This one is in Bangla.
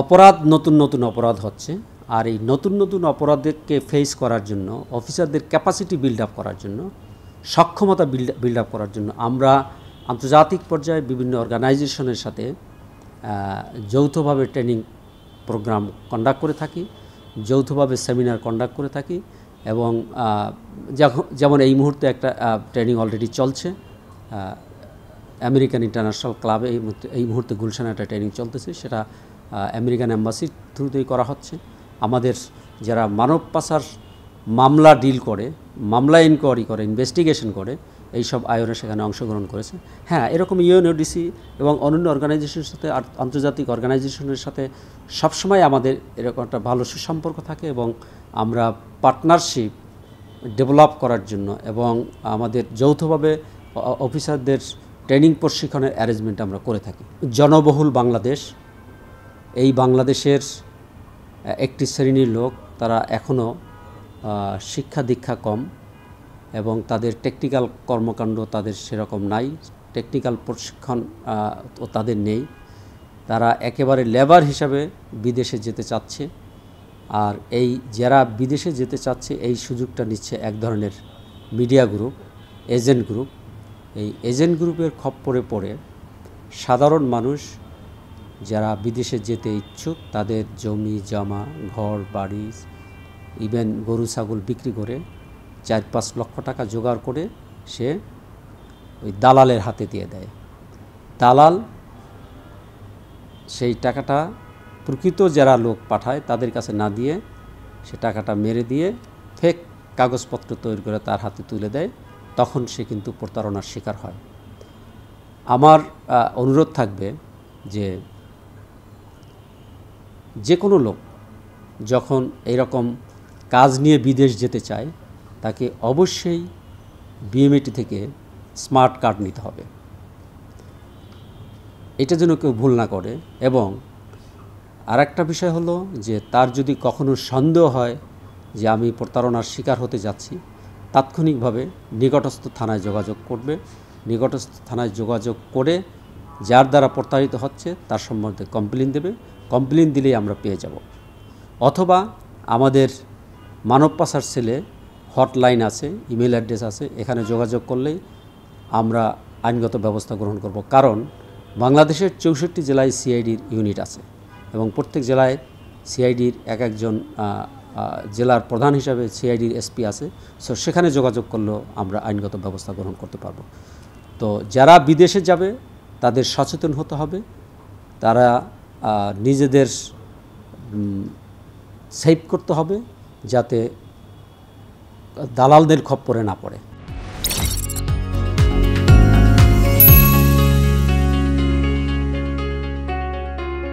অপরাধ নতুন নতুন অপরাধ হচ্ছে আর এই নতুন নতুন অপরাধকে ফেস করার জন্য অফিসারদের ক্যাপাসিটি বিল্ড আপ করার জন্য সক্ষমতা বিল্ড বিল্ড আপ করার জন্য আমরা আন্তর্জাতিক পর্যায়ে বিভিন্ন অর্গানাইজেশনের সাথে যৌথভাবে ট্রেনিং প্রোগ্রাম কন্ডাক্ট করে থাকি যৌথভাবে সেমিনার কন্ডাক্ট করে থাকি এবং যেমন এই মুহূর্তে একটা ট্রেনিং অলরেডি চলছে আমেরিকান ইন্টারন্যাশনাল ক্লাবে এই মুহূর্তে গুলশানে একটা ট্রেনিং চলতেছে সেটা আমেরিকান অ্যাম্বাসির থ্রুতেই করা হচ্ছে আমাদের যারা মানব পাচার মামলা ডিল করে মামলা ইনকোয়ারি করে ইনভেস্টিগেশন করে এই সব আয়োনে সেখানে অংশগ্রহণ করেছে হ্যাঁ এরকম ইউএনওডিসি এবং অন্যান্য অর্গানাইজেশনের সাথে আন্তর্জাতিক অর্গানাইজেশনের সাথে সবসময় আমাদের এরকম একটা ভালো সুসম্পর্ক থাকে এবং আমরা পার্টনারশিপ ডেভেলপ করার জন্য এবং আমাদের যৌথভাবে অফিসারদের ট্রেনিং প্রশিক্ষণের অ্যারেঞ্জমেন্ট আমরা করে থাকি জনবহুল বাংলাদেশ এই বাংলাদেশের একটি শ্রেণীর লোক তারা এখনও শিক্ষা দীক্ষা কম এবং তাদের টেকনিক্যাল কর্মকাণ্ড তাদের সেরকম নাই টেকনিক্যাল প্রশিক্ষণ তাদের নেই তারা একেবারে লেবার হিসাবে বিদেশে যেতে চাচ্ছে আর এই যারা বিদেশে যেতে চাচ্ছে এই সুযোগটা নিচ্ছে এক ধরনের মিডিয়া গ্রুপ এজেন্ট গ্রুপ এই এজেন্ট গ্রুপের খপ্পরে পড়ে সাধারণ মানুষ যারা বিদেশে যেতে ইচ্ছুক তাদের জমি জমা ঘর বাড়ি ইভেন গরু ছাগল বিক্রি করে চার পাঁচ লক্ষ টাকা জোগাড় করে সে ওই দালালের হাতে দিয়ে দেয় দালাল সেই টাকাটা প্রকৃত যারা লোক পাঠায় তাদের কাছে না দিয়ে সে টাকাটা মেরে দিয়ে ফেক কাগজপত্র তৈরি করে তার হাতে তুলে দেয় তখন সে কিন্তু প্রতারণার শিকার হয় আমার অনুরোধ থাকবে যে যে কোনো লোক যখন এরকম কাজ নিয়ে বিদেশ যেতে চায় তাকে অবশ্যই বিএমএটি থেকে স্মার্ট কার্ড নিতে হবে এটা যেন কেউ ভুল না করে এবং আর একটা বিষয় হলো যে তার যদি কখনো সন্দেহ হয় যে আমি প্রতারণার শিকার হতে যাচ্ছি তাৎক্ষণিকভাবে নিকটস্থ থানায় যোগাযোগ করবে নিকটস্থ থানায় যোগাযোগ করে যার দ্বারা প্রতারিত হচ্ছে তার সম্বন্ধে কমপ্লেন দেবে কমপ্লেন দিলেই আমরা পেয়ে যাব অথবা আমাদের মানব পাচার সেলে হটলাইন আছে ইমেল অ্যাড্রেস আছে এখানে যোগাযোগ করলেই আমরা আইনগত ব্যবস্থা গ্রহণ করব কারণ বাংলাদেশের চৌষট্টি জেলায় সিআইডির ইউনিট আছে এবং প্রত্যেক জেলায় সিআইডির এক একজন জেলার প্রধান হিসাবে সিআইডির এসপি আছে সো সেখানে যোগাযোগ করলেও আমরা আইনগত ব্যবস্থা গ্রহণ করতে পারব তো যারা বিদেশে যাবে তাদের সচেতন হতে হবে তারা নিজেদের সেভ করতে হবে যাতে দালালদের পরে না পড়ে